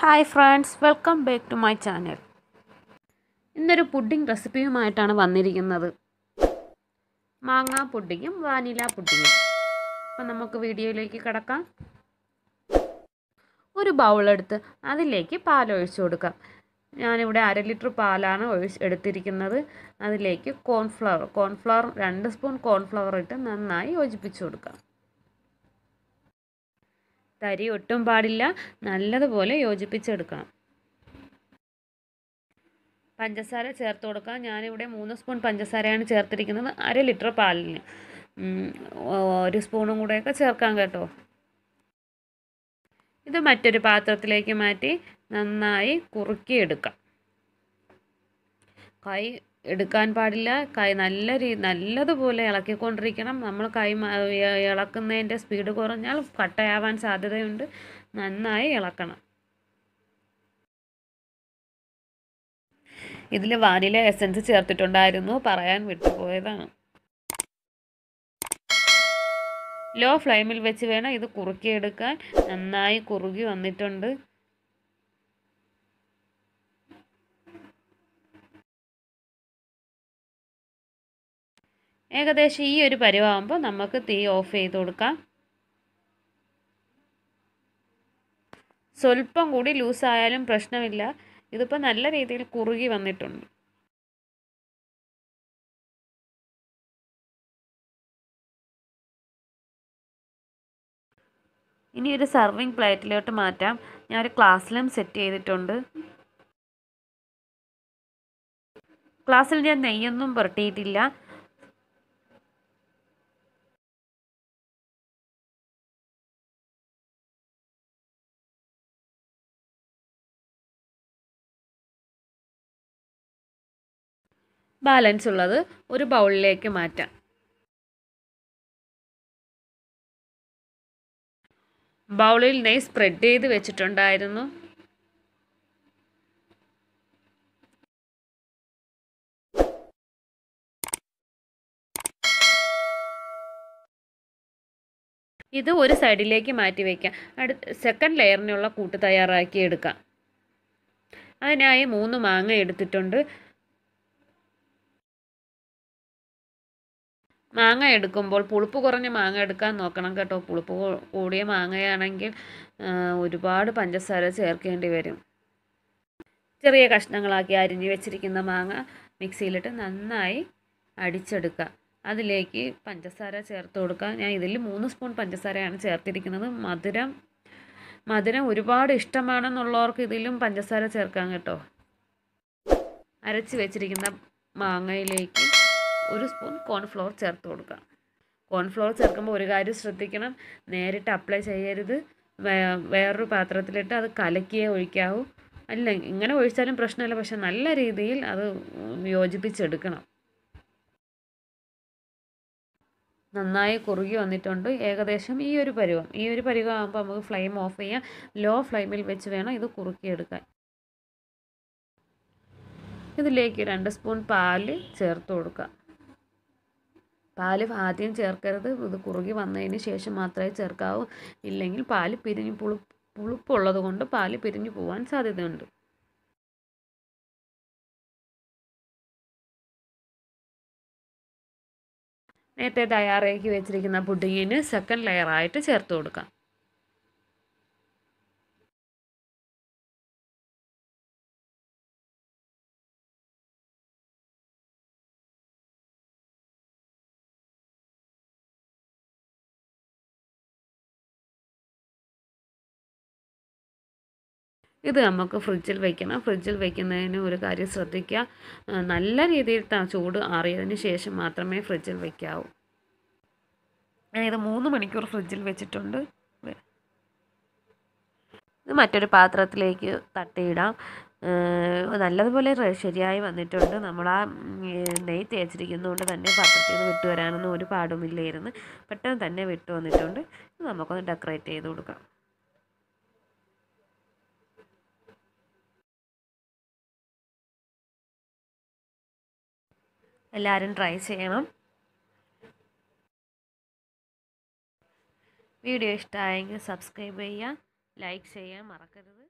hi friends welcome back to my channel ഇന്നൊരു pudding റെസിപ്പിയുമായിട്ടാണ് വന്നിരിക്കുന്നത് മാങ്ങാ പുഡിങ്ങും വാനില പുഡിങ്ങും അപ്പം നമുക്ക് വീഡിയോയിലേക്ക് കിടക്കാം ഒരു ബൗളെടുത്ത് അതിലേക്ക് പാൽ ഒഴിച്ചു കൊടുക്കാം ഞാനിവിടെ അര ലിറ്റർ പാലാണ് ഒഴിച്ച് എടുത്തിരിക്കുന്നത് അതിലേക്ക് കോൺഫ്ലവർ കോൺഫ്ലവർ രണ്ട് സ്പൂൺ കോൺഫ്ലവർ ഇട്ട് നന്നായി യോജിപ്പിച്ചു കൊടുക്കാം തരി ഒട്ടും പാടില്ല നല്ലതുപോലെ യോജിപ്പിച്ചെടുക്കണം പഞ്ചസാര ചേർത്ത് കൊടുക്കാം ഞാനിവിടെ മൂന്ന് സ്പൂൺ പഞ്ചസാരയാണ് ചേർത്തിരിക്കുന്നത് അര ലിറ്റർ പാലിന് ഒരു സ്പൂണും കൂടെയൊക്കെ ചേർക്കാം കേട്ടോ ഇത് മറ്റൊരു പാത്രത്തിലേക്ക് മാറ്റി നന്നായി കുറുക്കിയെടുക്കാം കൈ എടുക്കാൻ പാടില്ല കൈ നല്ല രീ നല്ലതുപോലെ ഇളക്കിക്കൊണ്ടിരിക്കണം നമ്മൾ കൈ ഇളക്കുന്നതിൻ്റെ സ്പീഡ് കുറഞ്ഞാൽ കട്ടയാവാൻ സാധ്യതയുണ്ട് നന്നായി ഇളക്കണം ഇതിൽ വാനില എസൻസ് ചേർത്തിട്ടുണ്ടായിരുന്നു പറയാൻ വിട്ടുപോയതാണ് ലോ ഫ്ലെയിമിൽ വെച്ച് വേണം ഇത് കുറുക്കിയെടുക്കാൻ നന്നായി കുറുകി വന്നിട്ടുണ്ട് ഏകദേശം ഈ ഒരു പരിവാകുമ്പോൾ നമുക്ക് തീ ഓഫ് ചെയ്ത് കൊടുക്കാം സ്വല്പം കൂടി ലൂസായാലും പ്രശ്നമില്ല ഇതിപ്പോൾ നല്ല രീതിയിൽ കുറുകി വന്നിട്ടുണ്ട് ഇനി ഒരു സെർവിങ് പ്ലേറ്റിലോട്ട് മാറ്റാം ഞാൻ ഒരു ക്ലാസ്സിലും സെറ്റ് ചെയ്തിട്ടുണ്ട് ക്ലാസ്സിൽ ഞാൻ നെയ്യൊന്നും പുരട്ടിയിട്ടില്ല ബാലൻസ് ഉള്ളത് ഒരു ബൗളിലേക്ക് മാറ്റാം ബൗളിൽ നെയ് സ്പ്രെഡ് ചെയ്ത് വെച്ചിട്ടുണ്ടായിരുന്നു ഇത് ഒരു സൈഡിലേക്ക് മാറ്റി വയ്ക്കാം അടുത്ത സെക്കൻഡ് ലെയറിനുള്ള കൂട്ട് തയ്യാറാക്കി എടുക്കാം അതിനായി മൂന്ന് മാങ്ങ എടുത്തിട്ടുണ്ട് മാങ്ങ എടുക്കുമ്പോൾ പുളിപ്പ് കുറഞ്ഞ മാങ്ങ എടുക്കാൻ നോക്കണം കേട്ടോ പുളിപ്പ് കൂടിയ മാങ്ങയാണെങ്കിൽ ഒരുപാട് പഞ്ചസാര ചേർക്കേണ്ടി വരും ചെറിയ കഷ്ണങ്ങളാക്കി അരിഞ്ഞു വെച്ചിരിക്കുന്ന മാങ്ങ മിക്സിയിലിട്ട് നന്നായി അടിച്ചെടുക്കുക അതിലേക്ക് പഞ്ചസാര ചേർത്ത് കൊടുക്കുക ഞാൻ ഇതിൽ മൂന്ന് സ്പൂൺ പഞ്ചസാരയാണ് ചേർത്തിരിക്കുന്നത് മധുരം മധുരം ഒരുപാട് ഇഷ്ടമാണെന്നുള്ളവർക്ക് ഇതിലും പഞ്ചസാര ചേർക്കാം കേട്ടോ അരച്ച് വെച്ചിരിക്കുന്ന മാങ്ങയിലേക്ക് ഒരു സ്പൂൺ കോൺഫ്ലോർ ചേർത്ത് കൊടുക്കുക കോൺഫ്ലോർ ചേർക്കുമ്പോൾ ഒരു കാര്യം ശ്രദ്ധിക്കണം നേരിട്ട് അപ്ലൈ ചെയ്യരുത് വേറൊരു പാത്രത്തിലിട്ട് അത് കലക്കിയേ ഒഴിക്കാവൂ അല്ല ഇങ്ങനെ ഒഴിച്ചാലും പ്രശ്നമില്ല പക്ഷെ നല്ല രീതിയിൽ അത് യോജിപ്പിച്ചെടുക്കണം നന്നായി കുറുകി വന്നിട്ടുണ്ട് ഏകദേശം ഈ ഒരു പരുവം ഈ ഒരു പരുവം ആകുമ്പോൾ നമുക്ക് ഫ്ലെയിം ഓഫ് ചെയ്യാം ലോ ഫ്ലെയിമിൽ വെച്ച് വേണം ഇത് കുറുക്കിയെടുക്കാൻ ഇതിലേക്ക് രണ്ട് സ്പൂൺ പാല് ചേർത്ത് കൊടുക്കുക പാൽ ആദ്യം ചേർക്കരുത് ഇത് കുറുകി വന്നതിന് ശേഷം മാത്രമേ ചേർക്കാവൂ ഇല്ലെങ്കിൽ പാൽ പിരിഞ്ഞ് പുളി പുളിപ്പുള്ളത് കൊണ്ട് പാൽ പിരിഞ്ഞു പോകാൻ സാധ്യതയുണ്ട് നേരത്തെ തയ്യാറാക്കി വെച്ചിരിക്കുന്ന പുഡിങ്ങിന് സെക്കൻഡ് ലെയറായിട്ട് ചേർത്ത് കൊടുക്കാം ഇത് നമുക്ക് ഫ്രിഡ്ജിൽ വെക്കണം ഫ്രിഡ്ജിൽ വെക്കുന്നതിന് ഒരു കാര്യം ശ്രദ്ധിക്കുക നല്ല രീതിയിൽ ചൂട് ആറിയതിന് ശേഷം മാത്രമേ ഫ്രിഡ്ജിൽ വെക്കാവൂ ഞാനിത് മൂന്ന് മണിക്കൂർ ഫ്രിഡ്ജിൽ വെച്ചിട്ടുണ്ട് ഇത് മറ്റൊരു പാത്രത്തിലേക്ക് തട്ടിയിടാം നല്ലതുപോലെ ശരിയായി വന്നിട്ടുണ്ട് നമ്മൾ ആ നെയ് തേച്ചിരിക്കുന്നതുകൊണ്ട് തന്നെ പാത്രത്തിൽ നിന്ന് വിട്ടു വരാനൊന്നും ഒരു പാടുമില്ലായിരുന്നു പെട്ടെന്ന് തന്നെ വിട്ടു വന്നിട്ടുണ്ട് നമുക്കൊന്ന് ഡെക്കറേറ്റ് ചെയ്ത് കൊടുക്കാം എല്ലാവരും ട്രൈ ചെയ്യണം വീഡിയോ ഇഷ്ടമായെങ്കിൽ സബ്സ്ക്രൈബ് ചെയ്യുക ലൈക്ക് ചെയ്യാൻ മറക്കരുത്